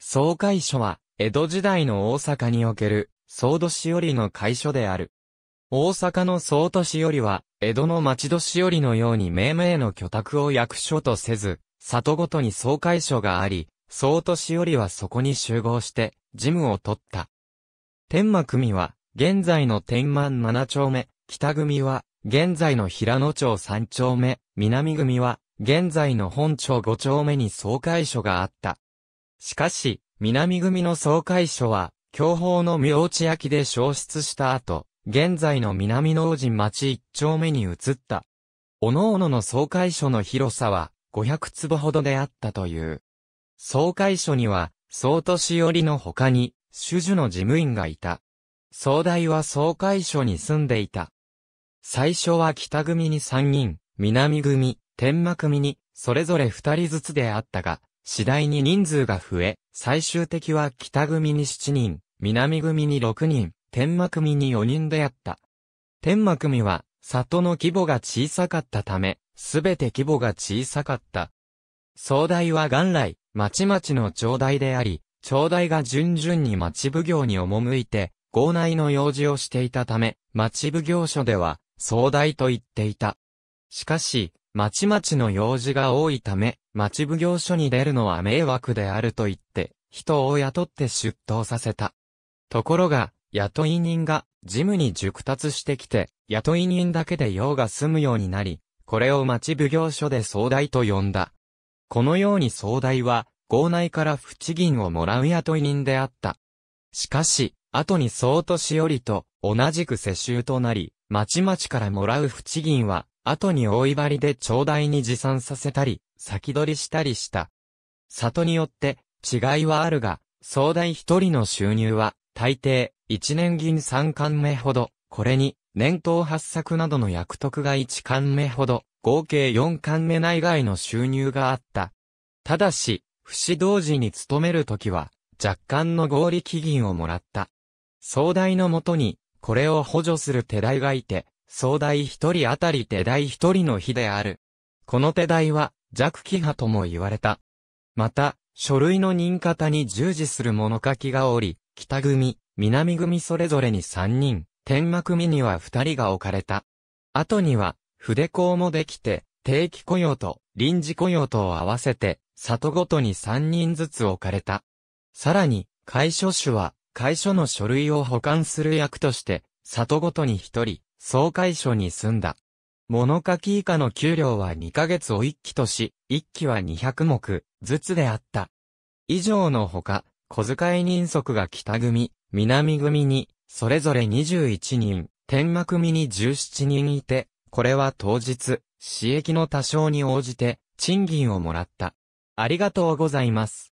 総会所は、江戸時代の大阪における、総都市よりの会所である。大阪の総都市よりは、江戸の町都市よりのように命名の居宅を役所とせず、里ごとに総会所があり、総都市よりはそこに集合して、事務を取った。天馬組は、現在の天満七丁目、北組は、現在の平野町三丁目、南組は、現在の本町五丁目に総会所があった。しかし、南組の総会所は、教法の明治焼で消失した後、現在の南農人町一丁目に移った。各々の総会所の広さは、500坪ほどであったという。総会所には、総年寄りの他に、主樹の事務員がいた。総代は総会所に住んでいた。最初は北組に3人、南組、天幕組に、それぞれ2人ずつであったが、次第に人数が増え、最終的は北組に7人、南組に6人、天馬組に4人であった。天馬組は、里の規模が小さかったため、すべて規模が小さかった。総大は元来、町々の町大であり、町大が順々に町奉行に赴いて、校内の用事をしていたため、町奉行所では、総大と言っていた。しかし、町々の用事が多いため、町奉行所に出るのは迷惑であると言って、人を雇って出頭させた。ところが、雇い人が、ジムに熟達してきて、雇い人だけで用が済むようになり、これを町奉行所で総代と呼んだ。このように総代は、郷内から不地銀をもらう雇い人であった。しかし、後に総年寄りと同じく世襲となり、町々からもらう不地銀は、後に大いばりで頂戴に持参させたり、先取りしたりした。里によって違いはあるが、総大一人の収入は、大抵、一年銀三貫目ほど、これに、年頭八作などの役得が一貫目ほど、合計四貫目内外の収入があった。ただし、不死同時に勤めるときは、若干の合理基限をもらった。総大のもとに、これを補助する手代がいて、総代一人あたり手代一人の比である。この手代は、弱気派とも言われた。また、書類の認方に従事する物書きがおり、北組、南組それぞれに三人、天幕組には二人が置かれた。後には、筆工もできて、定期雇用と臨時雇用とを合わせて、里ごとに三人ずつ置かれた。さらに、会所主は、会所の書類を保管する役として、里ごとに一人、総会所に住んだ。物書き以下の給料は2ヶ月を1期とし、1期は200目ずつであった。以上のほか、小遣い人足が北組、南組に、それぞれ21人、天幕組に17人いて、これは当日、私益の多少に応じて、賃金をもらった。ありがとうございます。